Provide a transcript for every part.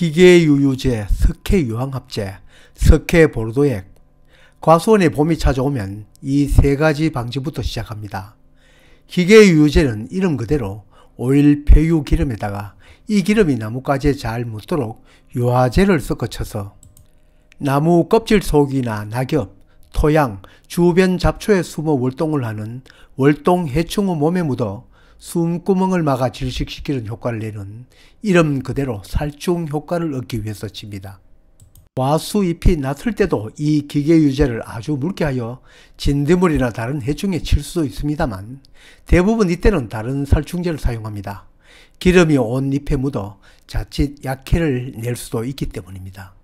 기계유유제, 석회유황합제, 석회보로도액, 과수원의 봄이 찾아오면 이 세 가지 방지부터 시작합니다. 기계유유제는 이름 그대로 오일 폐유 기름에다가 이 기름이 나뭇가지에 잘 묻도록 유화제를 섞어쳐서 나무 껍질 속이나 낙엽, 토양, 주변 잡초에 숨어 월동을 하는 월동 해충을 몸에 묻어 숨구멍을 막아 질식시키는 효과를 내는 이름 그대로 살충 효과를 얻기 위해서 칩니다. 와수 잎이 났을 때도 이 기계 유제를 아주 묽게 하여 진드물이나 다른 해충에 칠 수도 있습니다만 대부분 이때는 다른 살충제를 사용합니다. 기름이 온 잎에 묻어 자칫 약해를 낼 수도 있기 때문입니다.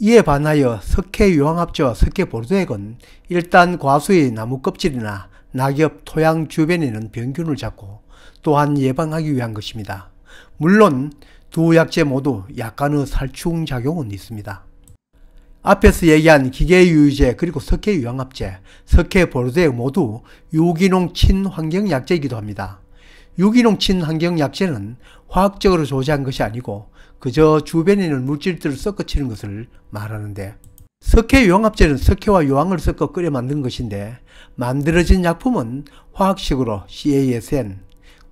이에 반하여 석회 유황합제와 석회 보르도액은 일단 과수의 나무 껍질이나 낙엽, 토양 주변에는 병균을 잡고 또한 예방하기 위한 것입니다. 물론 두 약제 모두 약간의 살충작용은 있습니다. 앞에서 얘기한 기계유유제 그리고 석회유황합제, 석회보르제 모두 유기농 친환경약제이기도 합니다. 유기농 친환경약제는 화학적으로 조제한 것이 아니고 그저 주변에 있는 물질들을 섞어치는 것을 말하는데 석회 용합제는 석회와 요황을 섞어 끓여 만든 것인데 만들어진 약품은 화학식으로 CASN,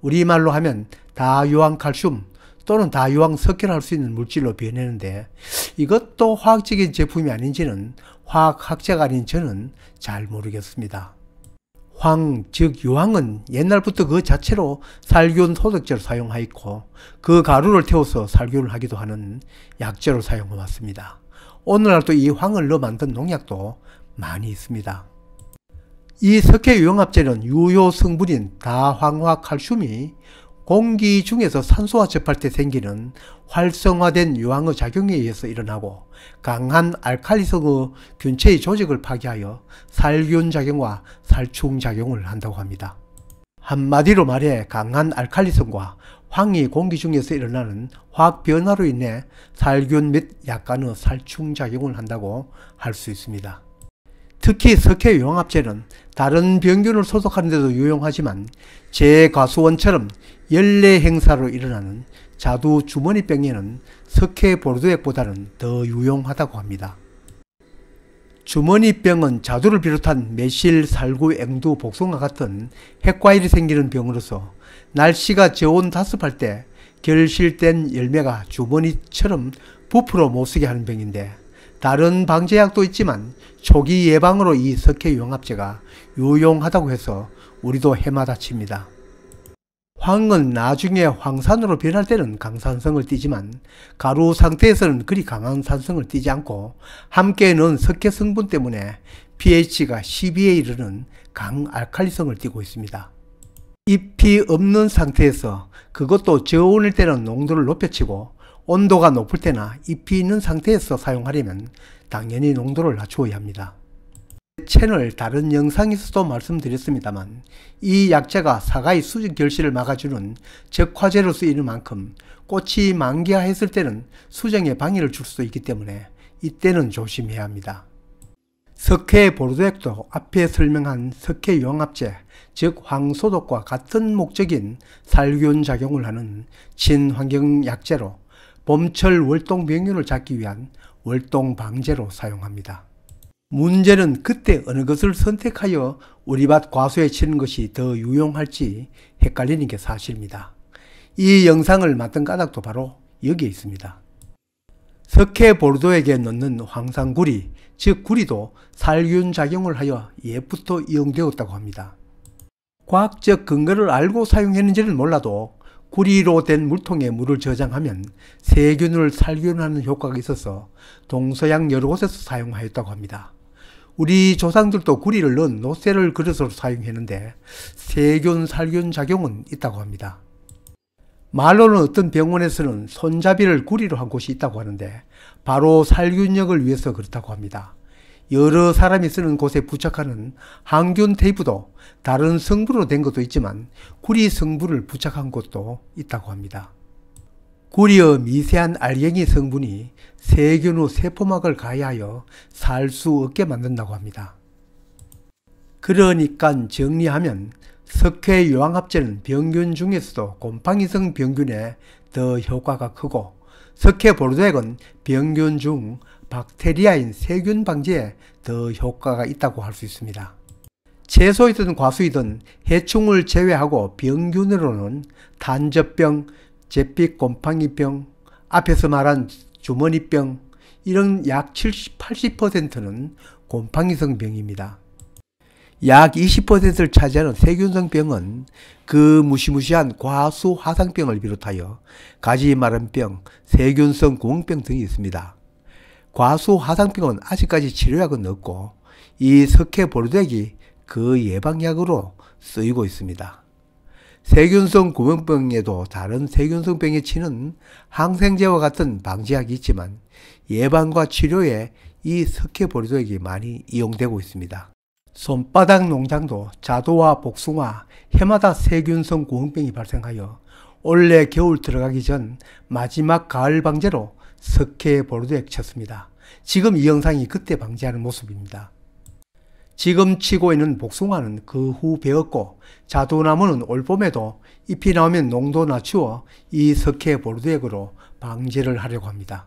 우리말로 하면 다유황 칼슘 또는 다유황 석회를 할 수 있는 물질로 변하는데 이것도 화학적인 제품이 아닌지는 화학학자가 아닌 저는 잘 모르겠습니다. 황, 즉 유황은 옛날부터 그 자체로 살균 소독제를 사용하였고 그 가루를 태워서 살균을 하기도 하는 약재로 사용해왔습니다. 오늘날 또 이 황을로 만든 농약도 많이 있습니다. 이 석회 유형합제는 유효 성분인 다황화 칼슘이 공기 중에서 산소와 접할 때 생기는 활성화된 유황의 작용에 의해서 일어나고 강한 알칼리성의 균체의 조직을 파괴하여 살균작용과 살충작용을 한다고 합니다. 한마디로 말해 강한 알칼리성과 황이 공기 중에서 일어나는 화학 변화로 인해 살균 및 약간의 살충작용을 한다고 할 수 있습니다. 특히 석회 용합제는 다른 병균을 소속하는 데도 유용하지만 제과수원처럼 연례 행사로 일어나는 자두 주머니병에는 석회 보르도액보다는 더 유용하다고 합니다. 주머니병은 자두를 비롯한 매실, 살구, 앵두, 복숭아 같은 핵과일이 생기는 병으로서 날씨가 저온 다습할 때 결실된 열매가 주머니처럼 부풀어 못쓰게 하는 병인데 다른 방제약도 있지만 초기 예방으로 이 석회융합제가 유용하다고 해서 우리도 해마다 칩니다. 황은 나중에 황산으로 변할 때는 강산성을 띠지만 가루 상태에서는 그리 강한 산성을 띠지 않고 함께는 석회 성분 때문에 pH가 12에 이르는 강알칼리성을 띠고 있습니다. 잎이 없는 상태에서 그것도 저온일 때는 농도를 높여치고 온도가 높을 때나 잎이 있는 상태에서 사용하려면 당연히 농도를 낮추어야 합니다. 채널 다른 영상에서도 말씀드렸습니다만 이 약재가 사과의 수직 결실을 막아주는 적화제로 쓰이는 만큼 꽃이 만개하였을 때는 수정에 방해를 줄 수 있기 때문에 이때는 조심해야 합니다. 석회 보르덱액도 앞에 설명한 석회 용합제, 즉 황소독과 같은 목적인 살균 작용을 하는 친환경 약재로 봄철 월동 병균을 잡기 위한 월동 방제로 사용합니다. 문제는 그때 어느 것을 선택하여 우리밭 과수에 치는 것이 더 유용할지 헷갈리는 게 사실입니다. 이 영상을 맡은 까닭도 바로 여기에 있습니다. 석회보르도에게 넣는 황산구리, 즉 구리도 살균작용을 하여 예부터 이용되었다고 합니다. 과학적 근거를 알고 사용했는지는 몰라도 구리로 된 물통에 물을 저장하면 세균을 살균하는 효과가 있어서 동서양 여러 곳에서 사용하였다고 합니다. 우리 조상들도 구리를 넣은 노쇠를 그릇으로 사용했는데 세균 살균 작용은 있다고 합니다. 말로는 어떤 병원에서는 손잡이를 구리로 한 곳이 있다고 하는데 바로 살균력을 위해서 그렇다고 합니다. 여러 사람이 쓰는 곳에 부착하는 항균 테이프도 다른 성분으로 된 것도 있지만 구리 성분을 부착한 곳도 있다고 합니다. 구리의 미세한 알갱이 성분이 세균 후 세포막을 가해하여 살 수 없게 만든다고 합니다. 그러니깐 정리하면 석회 유황합제는 병균 중에서도 곰팡이성 병균에 더 효과가 크고 석회 보르도액은 병균 중 박테리아인 세균 방지에 더 효과가 있다고 할 수 있습니다. 채소이든 과수이든 해충을 제외하고 병균으로는 단저병, 제빛곰팡이병, 앞에서 말한 주머니병 이런 약 70, 80%는 곰팡이성 병입니다. 약 20%를 차지하는 세균성 병은 그 무시무시한 과수 화상병을 비롯하여 가지 마른병 세균성 구멍병 등이 있습니다. 과수 화상병은 아직까지 치료약은 없고 이 석회 보르덱이 그 예방약으로 쓰이고 있습니다. 세균성 구멍병에도 다른 세균성 병에 치는 항생제와 같은 방지약이 있지만 예방과 치료에 이 석회 보르덱이 많이 이용되고 있습니다. 손바닥 농장도 자도와 복숭아, 해마다 세균성 구흥병이 발생하여 올해 겨울 들어가기 전 마지막 가을 방제로 석회 보르도에 쳤습니다. 지금 이 영상이 그때 방지하는 모습입니다. 지금 치고 있는 복숭아는 그 후배었고 자두나무는 올봄에도 잎이 나오면 농도 낮추어 이 석회 보르도액으로 방제를 하려고 합니다.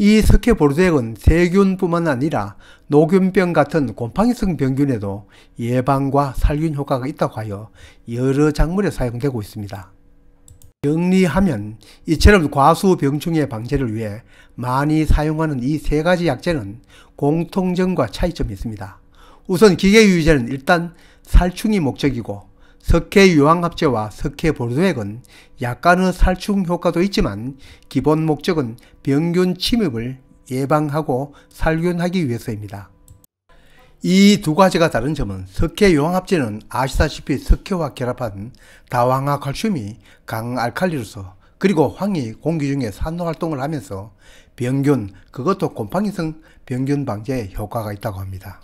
이 석회보르색은 세균뿐만 아니라 녹균병 같은 곰팡이성 병균에도 예방과 살균 효과가 있다고 하여 여러 작물에 사용되고 있습니다. 정리하면 이처럼 과수병충해 방제를 위해 많이 사용하는 이 세 가지 약재는 공통점과 차이점이 있습니다. 우선 기계유기제는 일단 살충이 목적이고 석회 유황합제와 석회 보르도액은 약간의 살충 효과도 있지만 기본 목적은 병균 침입을 예방하고 살균하기 위해서입니다. 이 두 가지가 다른 점은 석회 유황합제는 아시다시피 석회와 결합한 다황화 칼슘이 강알칼리로서 그리고 황이 공기 중에 산화활동을 하면서 병균, 그것도 곰팡이성 병균 방제에 효과가 있다고 합니다.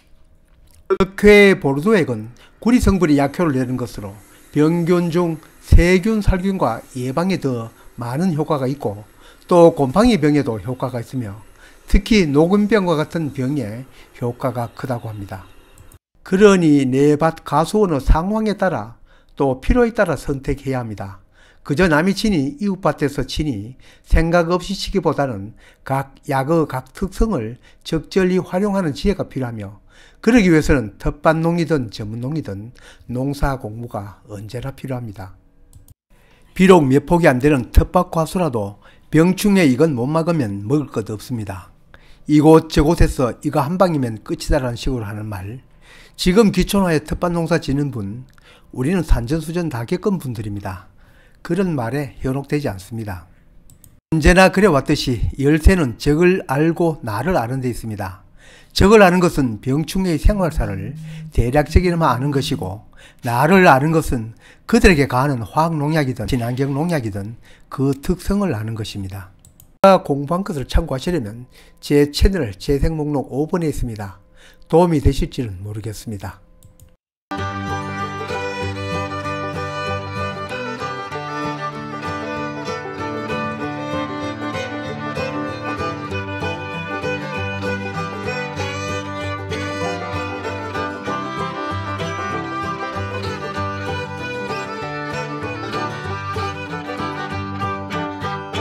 흑회 보르도액은 구리 성분이 약효를 내는 것으로 병균 중 세균, 살균과 예방에 더 많은 효과가 있고 또 곰팡이 병에도 효과가 있으며 특히 녹음병과 같은 병에 효과가 크다고 합니다. 그러니 내밭 가수원의 상황에 따라 또 필요에 따라 선택해야 합니다. 그저 남이 치니 이웃밭에서 치니 생각 없이 치기보다는 각 약의 각 특성을 적절히 활용하는 지혜가 필요하며 그러기 위해서는 텃밭 농이든 전문 농이든 농사 공부가 언제나 필요합니다. 비록 몇 폭이 안 되는 텃밭 과수라도 병충해 이건 못 막으면 먹을 것도 없습니다. 이곳 저곳에서 이거 한 방이면 끝이다라는 식으로 하는 말. 지금 기촌화에 텃밭 농사 지는 분, 우리는 산전수전 다 겪은 분들입니다. 그런 말에 현혹되지 않습니다. 언제나 그래왔듯이 열쇠는 적을 알고 나를 아는 데 있습니다. 적을 아는 것은 병충의 해 생활사를 대략적이나마 아는 것이고 나를 아는 것은 그들에게 가하는 화학농약이든 진환경농약이든그 특성을 아는 것입니다. 아, 공부한 것을 참고하시려면 제 채널 재생 목록 5번에 있습니다. 도움이 되실지는 모르겠습니다.